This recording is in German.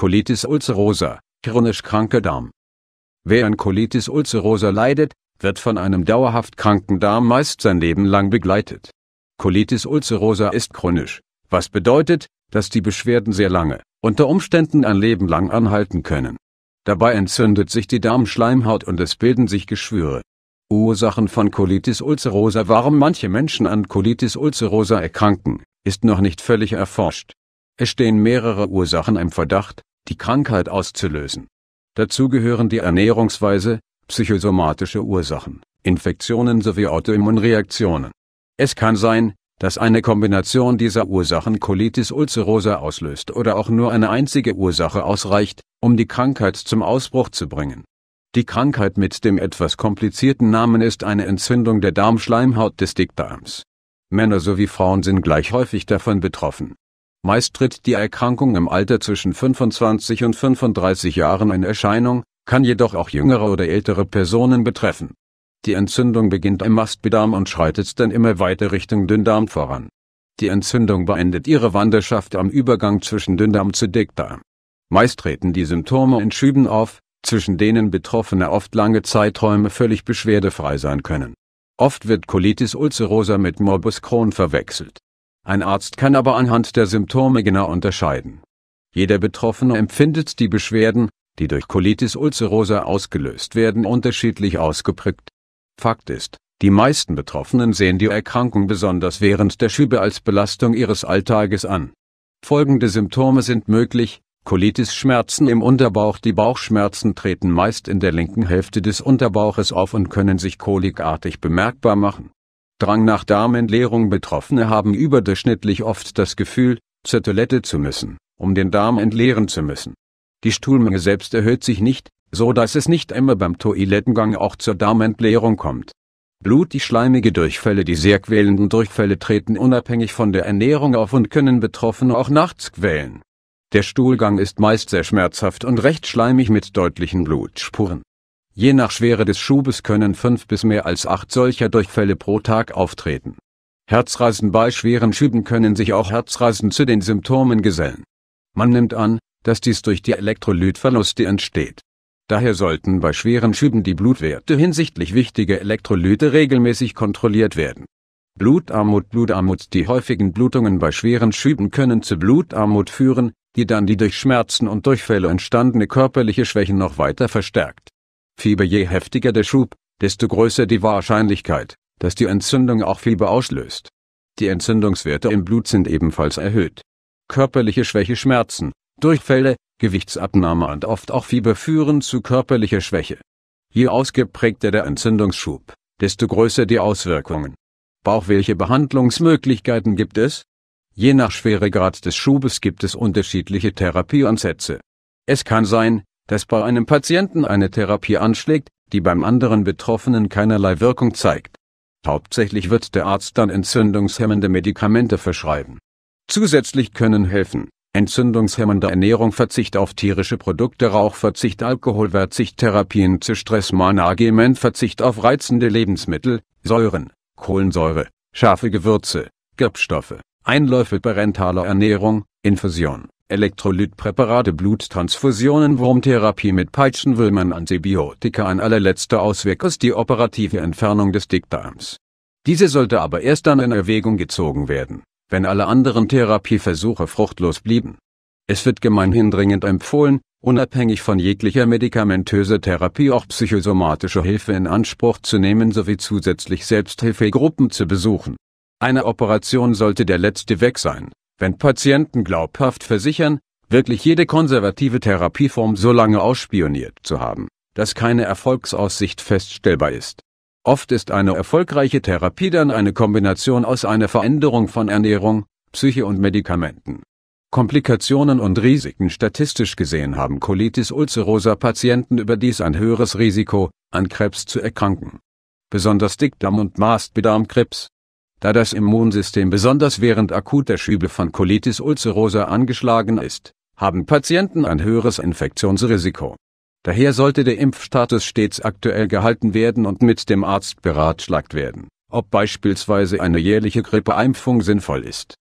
Colitis ulcerosa, chronisch kranker Darm. Wer an Colitis ulcerosa leidet, wird von einem dauerhaft kranken Darm meist sein Leben lang begleitet. Colitis ulcerosa ist chronisch, was bedeutet, dass die Beschwerden sehr lange, unter Umständen ein Leben lang anhalten können. Dabei entzündet sich die Darmschleimhaut und es bilden sich Geschwüre. Ursachen von Colitis ulcerosa Warum manche Menschen an Colitis ulcerosa erkranken, ist noch nicht völlig erforscht. Es stehen mehrere Ursachen im Verdacht, die Krankheit auszulösen. Dazu gehören die Ernährungsweise, psychosomatische Ursachen, Infektionen sowie Autoimmunreaktionen. Es kann sein, dass eine Kombination dieser Ursachen Colitis ulcerosa auslöst oder auch nur eine einzige Ursache ausreicht, um die Krankheit zum Ausbruch zu bringen. Die Krankheit mit dem etwas komplizierten Namen ist eine Entzündung der Darmschleimhaut des Dickdarms. Männer sowie Frauen sind gleich häufig davon betroffen. Meist tritt die Erkrankung im Alter zwischen 25 und 35 Jahren in Erscheinung, kann jedoch auch jüngere oder ältere Personen betreffen. Die Entzündung beginnt im Mastbedarm und schreitet dann immer weiter Richtung Dünndarm voran. Die Entzündung beendet ihre Wanderschaft am Übergang zwischen Dünndarm zu Dickdarm. Meist treten die Symptome in Schüben auf, zwischen denen Betroffene oft lange Zeiträume völlig beschwerdefrei sein können. Oft wird Colitis ulcerosa mit Morbus Crohn verwechselt ein Arzt kann aber anhand der Symptome genau unterscheiden. Jeder Betroffene empfindet die Beschwerden, die durch Colitis ulcerosa ausgelöst werden, unterschiedlich ausgeprägt. Fakt ist, die meisten Betroffenen sehen die Erkrankung besonders während der Schübe als Belastung ihres Alltages an. Folgende Symptome sind möglich, Colitis-Schmerzen im Unterbauch Die Bauchschmerzen treten meist in der linken Hälfte des Unterbauches auf und können sich kolikartig bemerkbar machen Drang nach Darmentleerung Betroffene haben überdurchschnittlich oft das Gefühl, zur Toilette zu müssen, um den Darm entleeren zu müssen. Die Stuhlmenge selbst erhöht sich nicht, so dass es nicht immer beim Toilettengang auch zur Darmentleerung kommt. Blutig schleimige Durchfälle Die sehr quälenden Durchfälle treten unabhängig von der Ernährung auf und können Betroffene auch nachts quälen. Der Stuhlgang ist meist sehr schmerzhaft und recht schleimig mit deutlichen Blutspuren. Je nach Schwere des Schubes können fünf bis mehr als acht solcher Durchfälle pro Tag auftreten. Herzrasen bei schweren Schüben können sich auch Herzrasen zu den Symptomen gesellen. Man nimmt an, dass dies durch die Elektrolytverluste entsteht. Daher sollten bei schweren Schüben die Blutwerte hinsichtlich wichtiger Elektrolyte regelmäßig kontrolliert werden. Blutarmut Blutarmut Die häufigen Blutungen bei schweren Schüben können zu Blutarmut führen, die dann die durch Schmerzen und Durchfälle entstandene körperliche Schwächen noch weiter verstärkt Fieber je heftiger der Schub, desto größer die Wahrscheinlichkeit, dass die Entzündung auch Fieber auslöst. Die Entzündungswerte im Blut sind ebenfalls erhöht. Körperliche Schwäche, Schmerzen, Durchfälle, Gewichtsabnahme und oft auch Fieber führen zu körperlicher Schwäche. Je ausgeprägter der Entzündungsschub, desto größer die Auswirkungen. Bauch Welche Behandlungsmöglichkeiten gibt es? Je nach Schweregrad des Schubes gibt es unterschiedliche Therapieansätze. Es kann sein, dass bei einem Patienten eine Therapie anschlägt, die beim anderen Betroffenen keinerlei Wirkung zeigt. Hauptsächlich wird der Arzt dann entzündungshemmende Medikamente verschreiben. Zusätzlich können helfen entzündungshemmende Ernährung, Verzicht auf tierische Produkte, Rauchverzicht, Alkoholverzicht, Therapien zu Stressmanagement, Verzicht auf reizende Lebensmittel, Säuren, Kohlensäure, scharfe Gewürze, Gerbstoffe, Einläufe parentaler Ernährung, Infusion. Elektrolytpräparate, Bluttransfusionen, Wurmtherapie mit Peitschenwürmern, Antibiotika. Ein allerletzter Ausweg ist die operative Entfernung des Dickdarms. Diese sollte aber erst dann in Erwägung gezogen werden, wenn alle anderen Therapieversuche fruchtlos blieben. Es wird gemeinhin dringend empfohlen, unabhängig von jeglicher medikamentöser Therapie auch psychosomatische Hilfe in Anspruch zu nehmen sowie zusätzlich Selbsthilfegruppen zu besuchen. Eine Operation sollte der letzte Weg sein wenn Patienten glaubhaft versichern, wirklich jede konservative Therapieform so lange ausspioniert zu haben, dass keine Erfolgsaussicht feststellbar ist. Oft ist eine erfolgreiche Therapie dann eine Kombination aus einer Veränderung von Ernährung, Psyche und Medikamenten. Komplikationen und Risiken statistisch gesehen haben Colitis ulcerosa Patienten überdies ein höheres Risiko, an Krebs zu erkranken. Besonders Dickdarm- und Mastbedarmkrebs da das Immunsystem besonders während akuter Schübe von Colitis ulcerosa angeschlagen ist, haben Patienten ein höheres Infektionsrisiko. Daher sollte der Impfstatus stets aktuell gehalten werden und mit dem Arzt beratschlagt werden, ob beispielsweise eine jährliche Grippeimpfung sinnvoll ist